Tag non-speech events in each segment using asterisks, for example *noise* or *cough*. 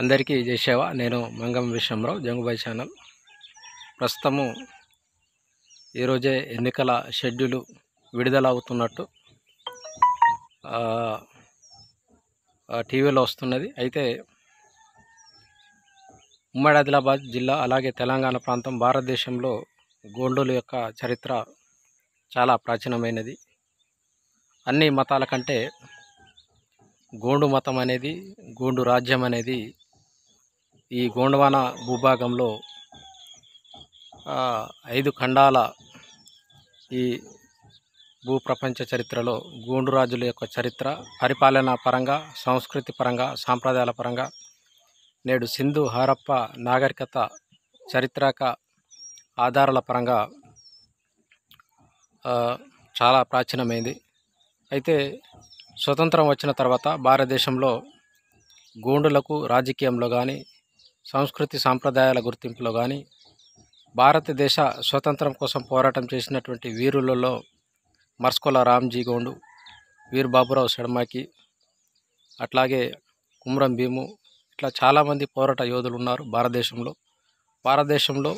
అందరికీ జయసేవ నేను మంగం విశ్వంరావు జంగుబాయ్ ఛానల్ ప్రస్తుతము ఈరోజే ఎన్నికల షెడ్యూలు విడుదల అవుతున్నట్టు టీవీలో వస్తున్నది అయితే ఉమ్మడి ఆదిలాబాద్ జిల్లా అలాగే తెలంగాణ ప్రాంతం భారతదేశంలో గోండులు యొక్క చరిత్ర చాలా ప్రాచీనమైనది అన్ని మతాల కంటే గోండు మతం అనేది గోండు రాజ్యం అనేది ఈ గోండవాన భూభాగంలో ఐదు ఖండాల ఈ భూప్రపంచ చరిత్రలో గోండు రాజుల యొక్క చరిత్ర పరిపాలనా పరంగా సంస్కృతి పరంగా సాంప్రదాయాల పరంగా నేడు సింధు హారప్ప నాగరికత చరిత్రక ఆధారాల పరంగా చాలా ప్రాచీనమైంది అయితే స్వతంత్రం వచ్చిన తర్వాత భారతదేశంలో గోండులకు రాజకీయంలో కానీ సంస్కృతి సాంప్రదాయాల గుర్తింపులో కానీ భారతదేశ స్వతంత్రం కోసం పోరాటం చేసినటువంటి వీరులలో మర్స్కొల రామ్జీ గోండు వీర్ బాబురావు శర్మకి అట్లాగే కుమ్రం భీము ఇట్లా చాలామంది పోరాట యోధులు ఉన్నారు భారతదేశంలో భారతదేశంలో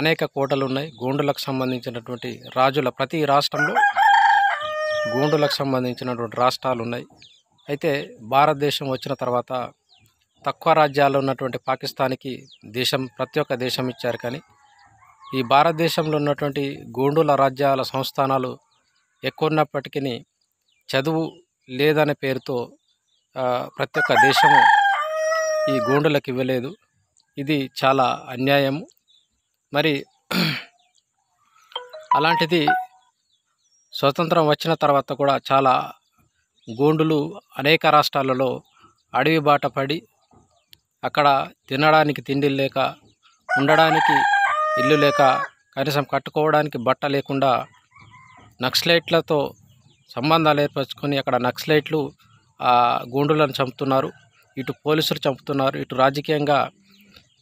అనేక కోటలు ఉన్నాయి గోండులకు సంబంధించినటువంటి రాజుల ప్రతి రాష్ట్రంలో గోండులకు సంబంధించినటువంటి రాష్ట్రాలు ఉన్నాయి అయితే భారతదేశం వచ్చిన తర్వాత తక్కువ రాజ్యాల్లో ఉన్నటువంటి పాకిస్తాన్కి దేశం ప్రతి ఒక్క దేశం ఇచ్చారు కానీ ఈ భారతదేశంలో ఉన్నటువంటి గోండుల రాజ్యాల సంస్థానాలు ఎక్కువ ఉన్నప్పటికీ చదువు లేదనే పేరుతో ప్రతి ఒక్క దేశము ఈ గోండులకు ఇవ్వలేదు ఇది చాలా అన్యాయము మరి అలాంటిది స్వతంత్రం వచ్చిన తర్వాత కూడా చాలా గోండులు అనేక రాష్ట్రాలలో అడవి బాట పడి అక్కడ తినడానికి తిండి లేక ఉండడానికి ఇల్లు లేక కనీసం కట్టుకోవడానికి బట్ట లేకుండా నక్సలైట్లతో సంబంధాలు ఏర్పరచుకొని అక్కడ నక్సలైట్లు గూండులను చంపుతున్నారు ఇటు పోలీసులు చంపుతున్నారు ఇటు రాజకీయంగా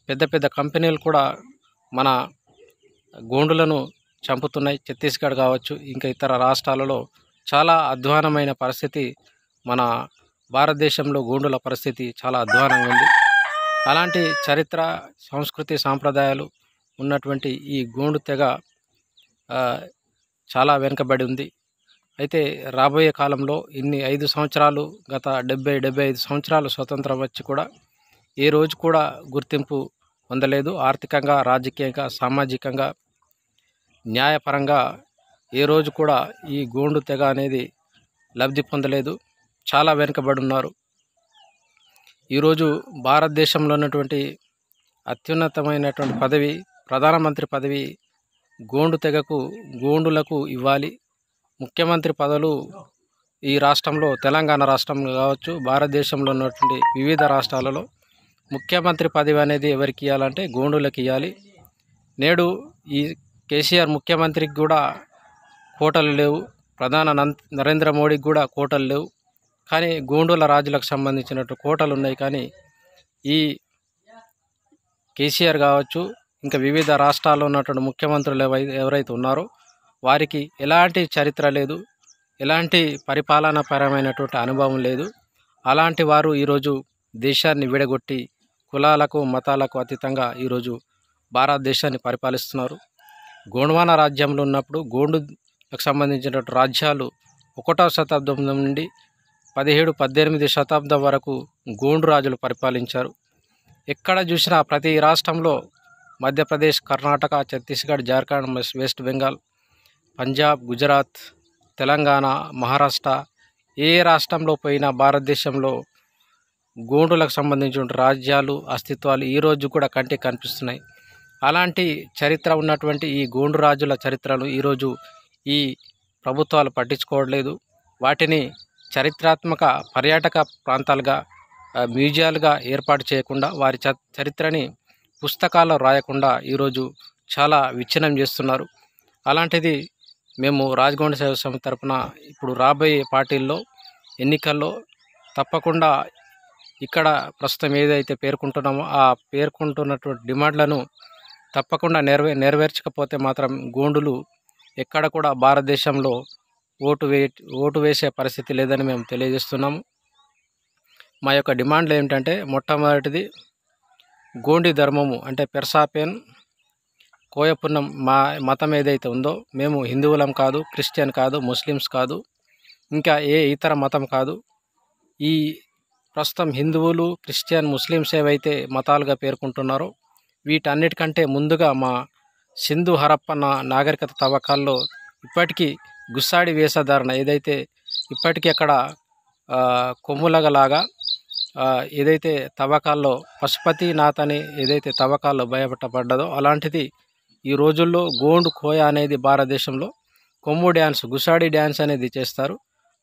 పెద్ద పెద్ద కంపెనీలు కూడా మన గోండులను చంపుతున్నాయి ఛత్తీస్గఢ్ కావచ్చు ఇంకా ఇతర రాష్ట్రాలలో చాలా అధ్వానమైన పరిస్థితి మన భారతదేశంలో గోండుల పరిస్థితి చాలా అధ్వానంగా ఉంది అలాంటి చరిత్ర సంస్కృతి సాంప్రదాయాలు ఉన్నటువంటి ఈ గోండు తెగ చాలా వెనుకబడి ఉంది అయితే రాబోయే కాలంలో ఇన్ని ఐదు సంవత్సరాలు గత డెబ్బై డెబ్బై ఐదు సంవత్సరాలు స్వతంత్రం వచ్చి కూడా ఏ రోజు కూడా గుర్తింపు పొందలేదు ఆర్థికంగా రాజకీయంగా సామాజికంగా న్యాయపరంగా ఏ రోజు కూడా ఈ గోండు తెగ అనేది లబ్ధి పొందలేదు చాలా వెనుకబడి ఉన్నారు ఈరోజు భారతదేశంలో ఉన్నటువంటి అత్యున్నతమైనటువంటి పదవి ప్రధానమంత్రి పదవి గోండు తెగకు గోండులకు ఇవ్వాలి ముఖ్యమంత్రి పదవులు ఈ రాష్ట్రంలో తెలంగాణ రాష్ట్రం కావచ్చు భారతదేశంలో ఉన్నటువంటి వివిధ రాష్ట్రాలలో ముఖ్యమంత్రి పదవి అనేది ఎవరికి ఇవ్వాలంటే గోండులకు ఇవ్వాలి నేడు ఈ కేసీఆర్ ముఖ్యమంత్రికి కూడా కోటలు లేవు ప్రధాన నరేంద్ర మోడీకి కూడా కోటలు లేవు కానీ గోండుల రాజులకు సంబంధించినట్టు కోటలు ఉన్నాయి కానీ ఈ కేసీఆర్ కావచ్చు ఇంకా వివిధ రాష్ట్రాల్లో ఉన్నటువంటి ముఖ్యమంత్రులు ఎవరైతే ఉన్నారో వారికి ఎలాంటి చరిత్ర లేదు ఎలాంటి పరిపాలనాపరమైనటువంటి అనుభవం లేదు అలాంటి వారు ఈరోజు దేశాన్ని విడగొట్టి కులాలకు మతాలకు అతీతంగా ఈరోజు భారతదేశాన్ని పరిపాలిస్తున్నారు గోండ్వాన రాజ్యంలో ఉన్నప్పుడు గోండుకు సంబంధించినటువంటి రాజ్యాలు ఒకటో శతాబ్దం నుండి పదిహేడు పద్దెనిమిది శతాబ్దం వరకు గోండు రాజులు పరిపాలించారు ఎక్కడ చూసినా ప్రతి రాష్ట్రంలో మధ్యప్రదేశ్ కర్ణాటక ఛత్తీస్గఢ్ జార్ఖండ్ వెస్ట్ బెంగాల్ పంజాబ్ గుజరాత్ తెలంగాణ మహారాష్ట్ర ఏ రాష్ట్రంలో పోయినా భారతదేశంలో గోండులకు సంబంధించిన రాజ్యాలు అస్తిత్వాలు ఈరోజు కూడా కంటికి కనిపిస్తున్నాయి అలాంటి చరిత్ర ఉన్నటువంటి ఈ గోండు రాజుల చరిత్రను ఈరోజు ఈ ప్రభుత్వాలు పట్టించుకోవట్లేదు వాటిని చరిత్రాత్మక పర్యాటక ప్రాంతాలుగా మ్యూజియాలుగా ఏర్పాటు చేయకుండా వారి చరిత్రని పుస్తకాల్లో రాయకుండా ఈరోజు చాలా విచ్ఛిన్నం చేస్తున్నారు అలాంటిది మేము రాజగొండ సేవ సమితి తరపున ఇప్పుడు రాబోయే పార్టీల్లో ఎన్నికల్లో తప్పకుండా ఇక్కడ ప్రస్తుతం ఏదైతే పేర్కొంటున్నామో ఆ పేర్కొంటున్నటువంటి డిమాండ్లను తప్పకుండా నెరవే నెరవేర్చకపోతే మాత్రం గోండులు ఎక్కడ కూడా భారతదేశంలో ఓటు వే ఓటు వేసే పరిస్థితి లేదని మేము తెలియజేస్తున్నాము మా యొక్క డిమాండ్లు ఏమిటంటే మొట్టమొదటిది గోండి ధర్మము అంటే పెర్సాపేన్ కోయపున్నం మా మతం ఏదైతే ఉందో మేము హిందువులం కాదు క్రిస్టియన్ కాదు ముస్లిమ్స్ కాదు ఇంకా ఏ ఇతర మతం కాదు ఈ ప్రస్తుతం హిందువులు క్రిస్టియన్ ముస్లిమ్స్ ఏవైతే మతాలుగా పేర్కొంటున్నారో వీటన్నిటికంటే ముందుగా మా సింధు హరప్పన నాగరికత తవ్వకాల్లో ఇప్పటికీ గుస్సాడి వేషధారణ ఏదైతే ఇప్పటికీ అక్కడ కొమ్ములగలాగా ఏదైతే తవ్వకాల్లో పశుపతినాథ్ అని ఏదైతే తవ్వకాల్లో భయపెట్టబడ్డదో అలాంటిది ఈ రోజుల్లో గోండు కోయ అనేది భారతదేశంలో కొమ్ము డ్యాన్స్ గుసాడి డ్యాన్స్ అనేది చేస్తారు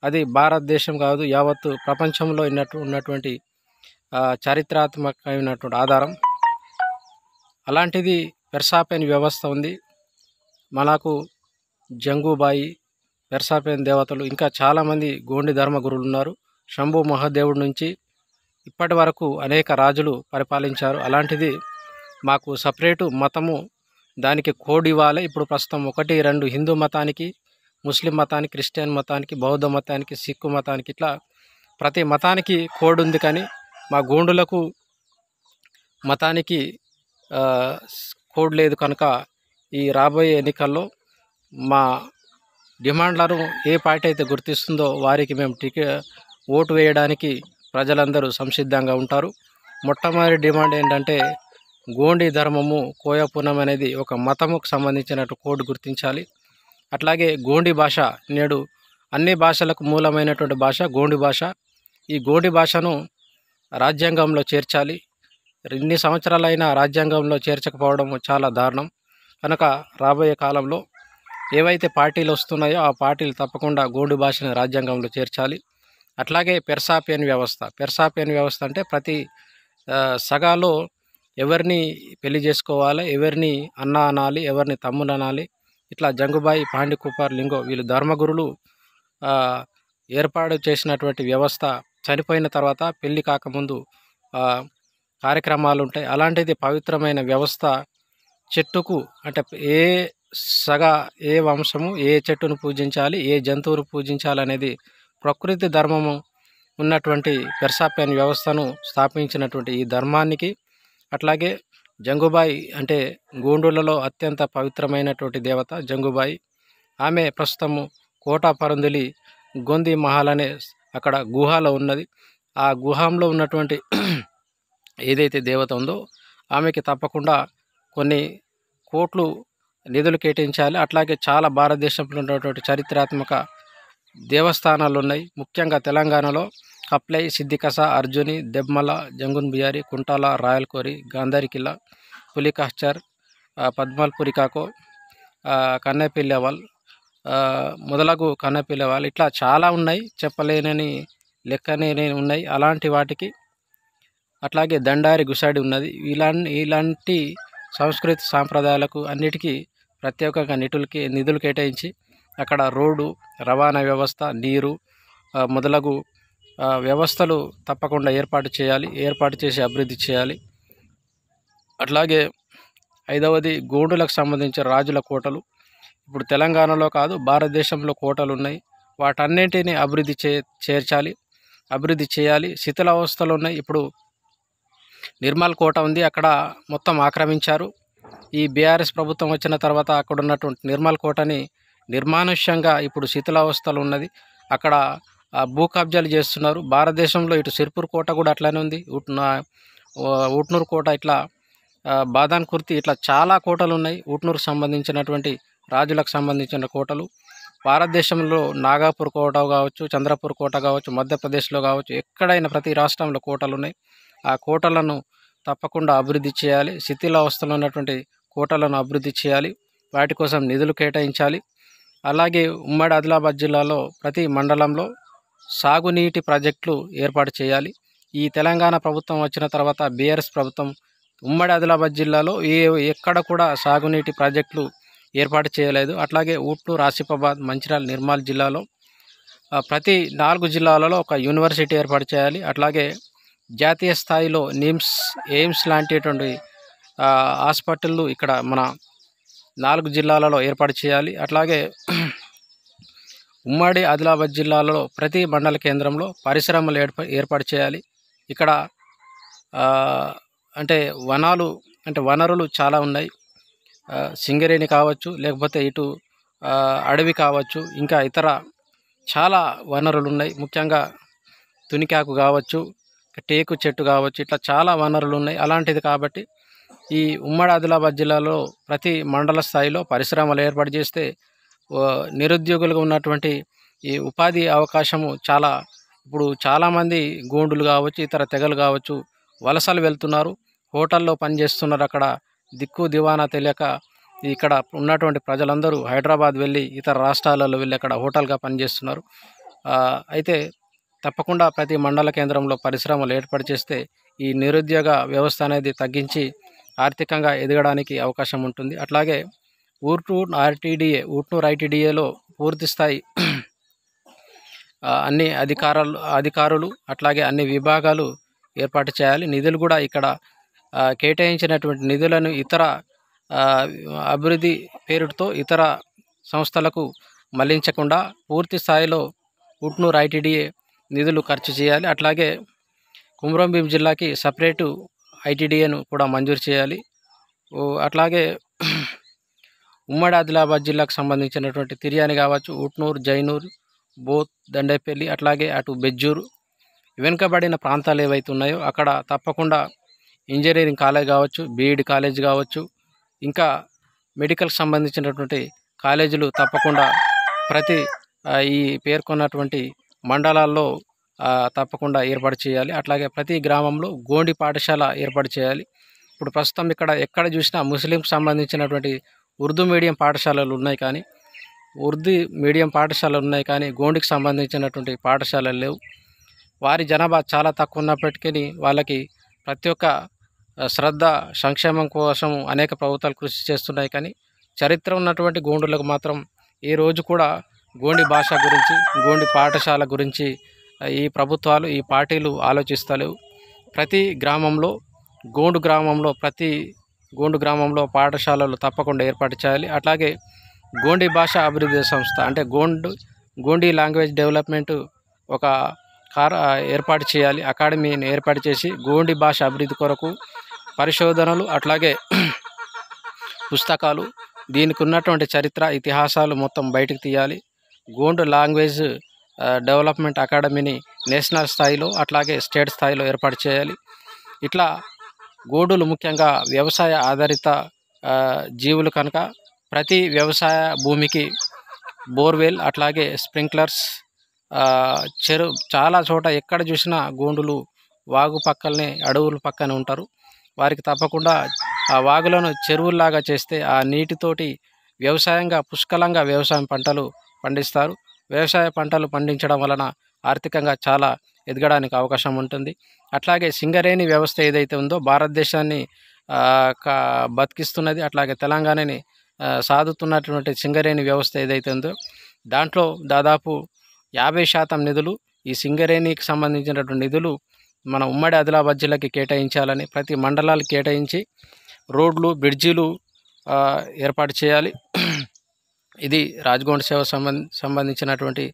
అది భారతదేశం కాదు యావత్తు ప్రపంచంలో ఉన్నట్టు ఉన్నటువంటి చారిత్రాత్మకమైనటువంటి ఆధారం అలాంటిది పెర్సాపెన్ వ్యవస్థ ఉంది మనకు జంగుబాయి ఎర్సాపేన్ దేవతలు ఇంకా చాలామంది గోండి ధర్మ గురువులు ఉన్నారు శంభు మహాదేవుడి నుంచి ఇప్పటి వరకు అనేక రాజులు పరిపాలించారు అలాంటిది మాకు సపరేటు మతము దానికి కోడ్ ఇవ్వాలి ఇప్పుడు ప్రస్తుతం ఒకటి రెండు హిందూ మతానికి ముస్లిం మతానికి క్రిస్టియన్ మతానికి బౌద్ధ మతానికి సిక్కు మతానికి ఇట్లా ప్రతి మతానికి కోడ్ ఉంది కానీ మా గోండులకు మతానికి కోడ్ లేదు కనుక ఈ రాబోయే ఎన్నికల్లో మా డిమాండ్లను ఏ పార్టీ అయితే గుర్తిస్తుందో వారికి మేము టికెట్ ఓటు వేయడానికి ప్రజలందరూ సంసిద్ధంగా ఉంటారు మొట్టమొదటి డిమాండ్ ఏంటంటే గోండి ధర్మము కోయపునం అనేది ఒక మతముకు సంబంధించినట్టు కోడ్ గుర్తించాలి అట్లాగే గోండి భాష నేడు అన్ని భాషలకు మూలమైనటువంటి భాష గోండి భాష ఈ గోండి భాషను రాజ్యాంగంలో చేర్చాలి ఇన్ని సంవత్సరాలైనా రాజ్యాంగంలో చేర్చకపోవడం చాలా దారుణం కనుక రాబోయే కాలంలో ఏవైతే పార్టీలు వస్తున్నాయో ఆ పార్టీలు తప్పకుండా గోండు భాషను రాజ్యాంగంలో చేర్చాలి అట్లాగే పెర్సాపియన్ వ్యవస్థ పెర్సాపియన్ వ్యవస్థ అంటే ప్రతి సగాలో ఎవరిని పెళ్లి చేసుకోవాలి ఎవరిని అన్న అనాలి ఎవరిని తమ్ముడు అనాలి ఇట్లా జంగుబాయి పాండికుపార్ లింగో వీళ్ళు ధర్మగురులు ఏర్పాటు చేసినటువంటి వ్యవస్థ చనిపోయిన తర్వాత పెళ్లి కాకముందు కార్యక్రమాలు ఉంటాయి అలాంటిది పవిత్రమైన వ్యవస్థ చెట్టుకు అంటే ఏ సగ ఏ వంశము ఏ చెట్టును పూజించాలి ఏ జంతువును పూజించాలి అనేది ప్రకృతి ధర్మము ఉన్నటువంటి పెర్సాపియన్ వ్యవస్థను స్థాపించినటువంటి ఈ ధర్మానికి అట్లాగే జంగుబాయి అంటే గూండూళ్ళలో అత్యంత పవిత్రమైనటువంటి దేవత జంగుబాయి ఆమె ప్రస్తుతము కోట పరందులి గొంది మహల్ అనే అక్కడ గుహలో ఉన్నది ఆ గుహంలో ఉన్నటువంటి ఏదైతే దేవత ఉందో ఆమెకి తప్పకుండా కొన్ని కోట్లు నిధులు కేటాయించాలి అట్లాగే చాలా భారతదేశంలో ఉన్నటువంటి చరిత్రాత్మక దేవస్థానాలు ఉన్నాయి ముఖ్యంగా తెలంగాణలో కప్లై సిద్దికస అర్జుని దెబ్మల జంగున్ బియారి కుంటాల రాయల్ కోరి గాంధారి కిల్లా పులికాస్చర్ పద్మల్పురికాకో కన్నెపిల్లవాల్ మొదలగు కన్నెపిల్లవాల్ ఇట్లా చాలా ఉన్నాయి చెప్పలేనని లెక్కనే ఉన్నాయి అలాంటి వాటికి అట్లాగే దండారి గుసాడి ఉన్నది ఇలా ఇలాంటి సంస్కృతి సాంప్రదాయాలకు అన్నిటికీ ప్రత్యేకంగా నిధులకి నిధులు కేటాయించి అక్కడ రోడ్డు రవాణా వ్యవస్థ నీరు మొదలగు వ్యవస్థలు తప్పకుండా ఏర్పాటు చేయాలి ఏర్పాటు చేసి అభివృద్ధి చేయాలి అట్లాగే ఐదవది గోండులకు సంబంధించిన రాజుల కోటలు ఇప్పుడు తెలంగాణలో కాదు భారతదేశంలో కోటలు ఉన్నాయి వాటన్నింటినీ అభివృద్ధి చే చేర్చాలి అభివృద్ధి చేయాలి శిథిలావస్థలు ఉన్నాయి ఇప్పుడు నిర్మల్ కోట ఉంది అక్కడ మొత్తం ఆక్రమించారు ఈ బీఆర్ఎస్ ప్రభుత్వం వచ్చిన తర్వాత అక్కడ ఉన్నటువంటి నిర్మల్ కోటని నిర్మానుష్యంగా ఇప్పుడు శిథిలావస్థలు ఉన్నది అక్కడ భూ కబ్జాలు చేస్తున్నారు భారతదేశంలో ఇటు సిర్పూర్ కోట కూడా అట్లనే ఉంది ఉట్నూరు కోట ఇట్లా బాదాన్ కుర్తి ఇట్లా చాలా కోటలు ఉన్నాయి ఉట్నూరుకు సంబంధించినటువంటి రాజులకు సంబంధించిన కోటలు భారతదేశంలో నాగాపూర్ కోట కావచ్చు చంద్రపూర్ కోట కావచ్చు మధ్యప్రదేశ్లో కావచ్చు ఎక్కడైనా ప్రతి రాష్ట్రంలో కోటలు ఉన్నాయి ఆ కోటలను తప్పకుండా అభివృద్ధి చేయాలి అవస్థలో ఉన్నటువంటి కోటలను అభివృద్ధి చేయాలి వాటి కోసం నిధులు కేటాయించాలి అలాగే ఉమ్మడి ఆదిలాబాద్ జిల్లాలో ప్రతి మండలంలో సాగునీటి ప్రాజెక్టులు ఏర్పాటు చేయాలి ఈ తెలంగాణ ప్రభుత్వం వచ్చిన తర్వాత బీఆర్ఎస్ ప్రభుత్వం ఉమ్మడి ఆదిలాబాద్ జిల్లాలో ఏ ఎక్కడ కూడా సాగునీటి ప్రాజెక్టులు ఏర్పాటు చేయలేదు అట్లాగే ఊట్లు రాసిపాబాద్ మంచిర్యాల నిర్మల్ జిల్లాలో ప్రతి నాలుగు జిల్లాలలో ఒక యూనివర్సిటీ ఏర్పాటు చేయాలి అట్లాగే జాతీయ స్థాయిలో నిమ్స్ ఎయిమ్స్ లాంటివి హాస్పిటళ్ళు ఇక్కడ మన నాలుగు జిల్లాలలో ఏర్పాటు చేయాలి అట్లాగే *clears throat* ఉమ్మడి ఆదిలాబాద్ జిల్లాలలో ప్రతి మండల కేంద్రంలో పరిశ్రమలు ఏర్పాటు చేయాలి ఇక్కడ అంటే వనాలు అంటే వనరులు చాలా ఉన్నాయి సింగరేణి కావచ్చు లేకపోతే ఇటు అడవి కావచ్చు ఇంకా ఇతర చాలా వనరులు ఉన్నాయి ముఖ్యంగా తునికాకు కావచ్చు టేకు చెట్టు కావచ్చు ఇట్లా చాలా వనరులు ఉన్నాయి అలాంటిది కాబట్టి ఈ ఉమ్మడి ఆదిలాబాద్ జిల్లాలో ప్రతి మండల స్థాయిలో పరిశ్రమలు ఏర్పాటు చేస్తే నిరుద్యోగులుగా ఉన్నటువంటి ఈ ఉపాధి అవకాశము చాలా ఇప్పుడు చాలామంది గోండులు కావచ్చు ఇతర తెగలు కావచ్చు వలసలు వెళ్తున్నారు హోటల్లో పనిచేస్తున్నారు అక్కడ దిక్కు దివానా తెలియక ఇక్కడ ఉన్నటువంటి ప్రజలందరూ హైదరాబాద్ వెళ్ళి ఇతర రాష్ట్రాలలో వెళ్ళి అక్కడ హోటల్గా పనిచేస్తున్నారు అయితే తప్పకుండా ప్రతి మండల కేంద్రంలో పరిశ్రమలు ఏర్పాటు చేస్తే ఈ నిరుద్యోగ వ్యవస్థ అనేది తగ్గించి ఆర్థికంగా ఎదగడానికి అవకాశం ఉంటుంది అట్లాగే ఊర్టూర్ ఆర్టీడీఏ ఊర్టూర్ ఐటీడీఏలో పూర్తి స్థాయి అన్ని అధికారాలు అధికారులు అట్లాగే అన్ని విభాగాలు ఏర్పాటు చేయాలి నిధులు కూడా ఇక్కడ కేటాయించినటువంటి నిధులను ఇతర అభివృద్ధి పేరుతో ఇతర సంస్థలకు మళ్లించకుండా పూర్తి స్థాయిలో ఉట్నూరు ఐటీడీఏ నిధులు ఖర్చు చేయాలి అట్లాగే కుమరంభీం జిల్లాకి సపరేటు ఐటీడీఏను కూడా మంజూరు చేయాలి అట్లాగే ఉమ్మడి ఆదిలాబాద్ జిల్లాకు సంబంధించినటువంటి తిర్యాని కావచ్చు ఉట్నూరు జైనూరు బోత్ దండేపల్లి అట్లాగే అటు బెజ్జూరు వెనుకబడిన ప్రాంతాలు ఏవైతే ఉన్నాయో అక్కడ తప్పకుండా ఇంజనీరింగ్ కాలేజ్ కావచ్చు బీఈడి కాలేజ్ కావచ్చు ఇంకా మెడికల్కి సంబంధించినటువంటి కాలేజీలు తప్పకుండా ప్రతి ఈ పేర్కొన్నటువంటి మండలాల్లో తప్పకుండా ఏర్పాటు చేయాలి అట్లాగే ప్రతి గ్రామంలో గోండి పాఠశాల ఏర్పాటు చేయాలి ఇప్పుడు ప్రస్తుతం ఇక్కడ ఎక్కడ చూసినా ముస్లింకి సంబంధించినటువంటి ఉర్దూ మీడియం పాఠశాలలు ఉన్నాయి కానీ ఉర్దూ మీడియం పాఠశాలలు ఉన్నాయి కానీ గోండికి సంబంధించినటువంటి పాఠశాలలు లేవు వారి జనాభా చాలా తక్కువ ఉన్నప్పటికీ వాళ్ళకి ప్రతి ఒక్క శ్రద్ధ సంక్షేమం కోసం అనేక ప్రభుత్వాలు కృషి చేస్తున్నాయి కానీ చరిత్ర ఉన్నటువంటి గోండులకు మాత్రం ఈ రోజు కూడా గోండి భాష గురించి గోండి పాఠశాల గురించి ఈ ప్రభుత్వాలు ఈ పార్టీలు ఆలోచిస్తలేవు ప్రతి గ్రామంలో గోండు గ్రామంలో ప్రతి గోండు గ్రామంలో పాఠశాలలు తప్పకుండా ఏర్పాటు చేయాలి అట్లాగే గోండి భాష అభివృద్ధి సంస్థ అంటే గోండు గోండి లాంగ్వేజ్ డెవలప్మెంట్ ఒక కార్ ఏర్పాటు చేయాలి అకాడమీని ఏర్పాటు చేసి గోండి భాష అభివృద్ధి కొరకు పరిశోధనలు అట్లాగే పుస్తకాలు దీనికి ఉన్నటువంటి చరిత్ర ఇతిహాసాలు మొత్తం బయటకు తీయాలి గోండ్ లాంగ్వేజ్ డెవలప్మెంట్ అకాడమీని నేషనల్ స్థాయిలో అట్లాగే స్టేట్ స్థాయిలో ఏర్పాటు చేయాలి ఇట్లా గోడులు ముఖ్యంగా వ్యవసాయ ఆధారిత జీవులు కనుక ప్రతి వ్యవసాయ భూమికి బోర్వెల్ అట్లాగే స్ప్రింక్లర్స్ చెరు చాలా చోట ఎక్కడ చూసినా గోండులు వాగు పక్కలనే అడవుల పక్కనే ఉంటారు వారికి తప్పకుండా ఆ వాగులను చెరువుల్లాగా చేస్తే ఆ నీటితోటి వ్యవసాయంగా పుష్కలంగా వ్యవసాయం పంటలు పండిస్తారు వ్యవసాయ పంటలు పండించడం వలన ఆర్థికంగా చాలా ఎదగడానికి అవకాశం ఉంటుంది అట్లాగే సింగరేణి వ్యవస్థ ఏదైతే ఉందో భారతదేశాన్ని బతికిస్తున్నది అట్లాగే తెలంగాణని సాధుతున్నటువంటి సింగరేణి వ్యవస్థ ఏదైతే ఉందో దాంట్లో దాదాపు యాభై శాతం నిధులు ఈ సింగరేణికి సంబంధించినటువంటి నిధులు మన ఉమ్మడి ఆదిలాబాద్ జిల్లాకి కేటాయించాలని ప్రతి మండలాలు కేటాయించి రోడ్లు బ్రిడ్జీలు ఏర్పాటు చేయాలి ఇది రాజగోండ సేవ సంబంధించినటువంటి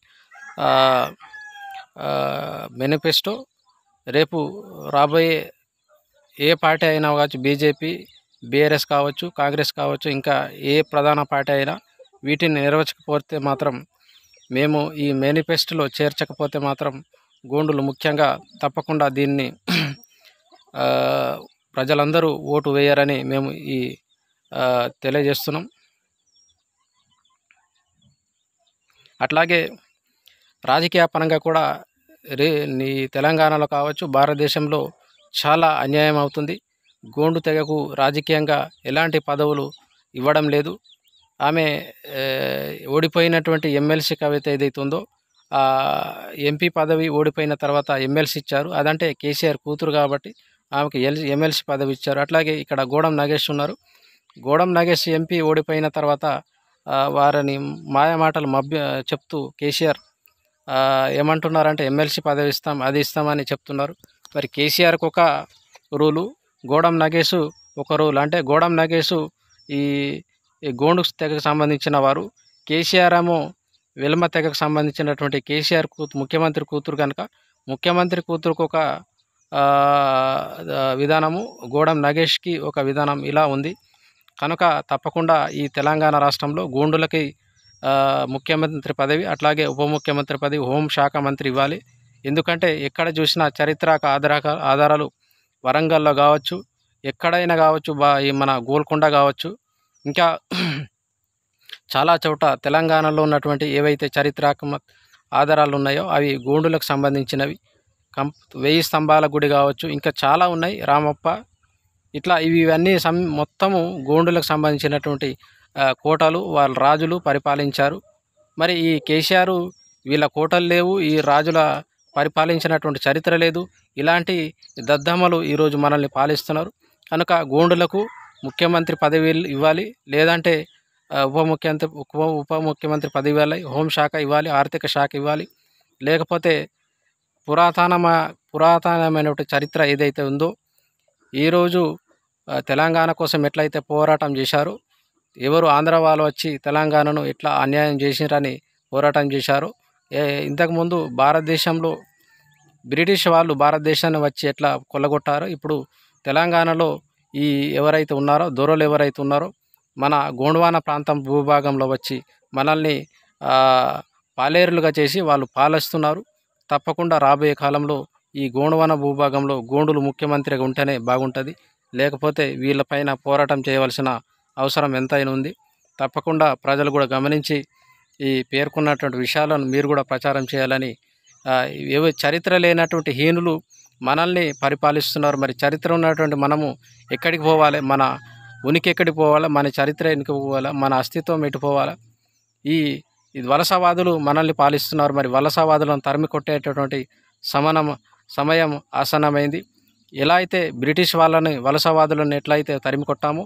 మేనిఫెస్టో రేపు రాబోయే ఏ పార్టీ అయినా కావచ్చు బీజేపీ బీఆర్ఎస్ కావచ్చు కాంగ్రెస్ కావచ్చు ఇంకా ఏ ప్రధాన పార్టీ అయినా వీటిని నిర్వహించకపోతే మాత్రం మేము ఈ మేనిఫెస్టోలో చేర్చకపోతే మాత్రం గోండులు ముఖ్యంగా తప్పకుండా దీన్ని ప్రజలందరూ ఓటు వేయరని మేము ఈ తెలియజేస్తున్నాం అట్లాగే రాజకీయ పరంగా కూడా రే నీ తెలంగాణలో కావచ్చు భారతదేశంలో చాలా అన్యాయం అవుతుంది గోండు తెగకు రాజకీయంగా ఎలాంటి పదవులు ఇవ్వడం లేదు ఆమె ఓడిపోయినటువంటి ఎమ్మెల్సీ కవిత ఏదైతుందో ఎంపీ పదవి ఓడిపోయిన తర్వాత ఎమ్మెల్సీ ఇచ్చారు అదంటే కేసీఆర్ కూతురు కాబట్టి ఆమెకు ఎల్ ఎమ్మెల్సీ పదవి ఇచ్చారు అట్లాగే ఇక్కడ గోడం నాగేష్ ఉన్నారు గోడం నాగేష్ ఎంపీ ఓడిపోయిన తర్వాత వారిని మాయమాటలు మభ్య చెప్తూ కేసీఆర్ ఏమంటున్నారంటే ఎమ్మెల్సీ పదవి ఇస్తాం అది ఇస్తామని చెప్తున్నారు మరి కేసీఆర్కి ఒక రూలు గోడం నగేష్ ఒక రూల్ అంటే గోడం నగేశు ఈ గోండు తెగకు సంబంధించిన వారు కేసీఆర్ ఏమో విలమ తెగకు సంబంధించినటువంటి కేసీఆర్ కూతురు ముఖ్యమంత్రి కూతురు కనుక ముఖ్యమంత్రి కూతురుకు ఒక విధానము గోడం నగేష్కి ఒక విధానం ఇలా ఉంది కనుక తప్పకుండా ఈ తెలంగాణ రాష్ట్రంలో గోండులకి ముఖ్యమంత్రి పదవి అట్లాగే ఉప ముఖ్యమంత్రి పదవి హోంశాఖ మంత్రి ఇవ్వాలి ఎందుకంటే ఎక్కడ చూసినా చరిత్రక ఆధారక ఆధారాలు వరంగల్లో కావచ్చు ఎక్కడైనా కావచ్చు బా మన గోల్కొండ కావచ్చు ఇంకా చాలా చోట తెలంగాణలో ఉన్నటువంటి ఏవైతే చరిత్రాత్మక ఆధారాలు ఉన్నాయో అవి గోండులకు సంబంధించినవి కం వెయ్యి స్తంభాల గుడి కావచ్చు ఇంకా చాలా ఉన్నాయి రామప్ప ఇట్లా ఇవి ఇవన్నీ సం మొత్తము గోండులకు సంబంధించినటువంటి కోటలు వాళ్ళ రాజులు పరిపాలించారు మరి ఈ కేసీఆర్ వీళ్ళ కోటలు లేవు ఈ రాజుల పరిపాలించినటువంటి చరిత్ర లేదు ఇలాంటి దద్దమ్మలు ఈరోజు మనల్ని పాలిస్తున్నారు కనుక గోండులకు ముఖ్యమంత్రి పదవి ఇవ్వాలి లేదంటే ఉప ముఖ్యమంత్రి ఉప ఉప ముఖ్యమంత్రి పదవి ఇవ్వాలి హోంశాఖ ఇవ్వాలి ఆర్థిక శాఖ ఇవ్వాలి లేకపోతే పురాతనమ పురాతనమైనటువంటి చరిత్ర ఏదైతే ఉందో ఈరోజు తెలంగాణ కోసం ఎట్లయితే పోరాటం చేశారు ఎవరు ఆంధ్ర వాళ్ళు వచ్చి తెలంగాణను ఎట్లా అన్యాయం చేసినారని పోరాటం చేశారు ఇంతకుముందు భారతదేశంలో బ్రిటిష్ వాళ్ళు భారతదేశాన్ని వచ్చి ఎట్లా కొల్లగొట్టారో ఇప్పుడు తెలంగాణలో ఈ ఎవరైతే ఉన్నారో దూరలు ఎవరైతే ఉన్నారో మన గోండ్వాన ప్రాంతం భూభాగంలో వచ్చి మనల్ని పాలేరులుగా చేసి వాళ్ళు పాలిస్తున్నారు తప్పకుండా రాబోయే కాలంలో ఈ గోండవన భూభాగంలో గోండులు ముఖ్యమంత్రిగా ఉంటేనే బాగుంటుంది లేకపోతే వీళ్ళపైన పోరాటం చేయవలసిన అవసరం ఎంతైనా ఉంది తప్పకుండా ప్రజలు కూడా గమనించి ఈ పేర్కొన్నటువంటి విషయాలను మీరు కూడా ప్రచారం చేయాలని ఏవో చరిత్ర లేనటువంటి హీనులు మనల్ని పరిపాలిస్తున్నారు మరి చరిత్ర ఉన్నటువంటి మనము ఎక్కడికి పోవాలి మన ఉనికి ఎక్కడికి పోవాలా మన చరిత్ర ఎన్నిక పోవాలా మన అస్తిత్వం ఎటు ఈ వలసవాదులు మనల్ని పాలిస్తున్నారు మరి వలసవాదులను తరిమి కొట్టేటటువంటి సమనం సమయం ఆసన్నమైంది ఎలా అయితే బ్రిటిష్ వాళ్ళని వలసవాదులను ఎట్లయితే తరిమి కొట్టాము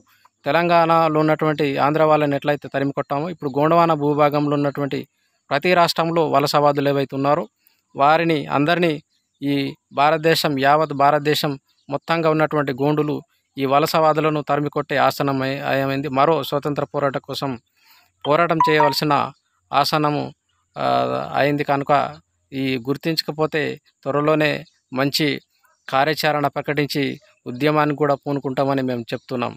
తెలంగాణలో ఉన్నటువంటి ఆంధ్ర వాళ్ళని ఎట్లయితే తరిమి కొట్టాము ఇప్పుడు గోండవాన భూభాగంలో ఉన్నటువంటి ప్రతి రాష్ట్రంలో వలసవాదులు ఏవైతే ఉన్నారో వారిని అందరినీ ఈ భారతదేశం యావత్ భారతదేశం మొత్తంగా ఉన్నటువంటి గోండులు ఈ వలసవాదులను తరిమి కొట్టే ఆసనం అయ్యమైంది మరో స్వతంత్ర పోరాట కోసం పోరాటం చేయవలసిన ఆసనము అయింది కనుక ఈ గుర్తించకపోతే త్వరలోనే మంచి కార్యాచరణ ప్రకటించి ఉద్యమాన్ని కూడా పూనుకుంటామని మేము చెప్తున్నాం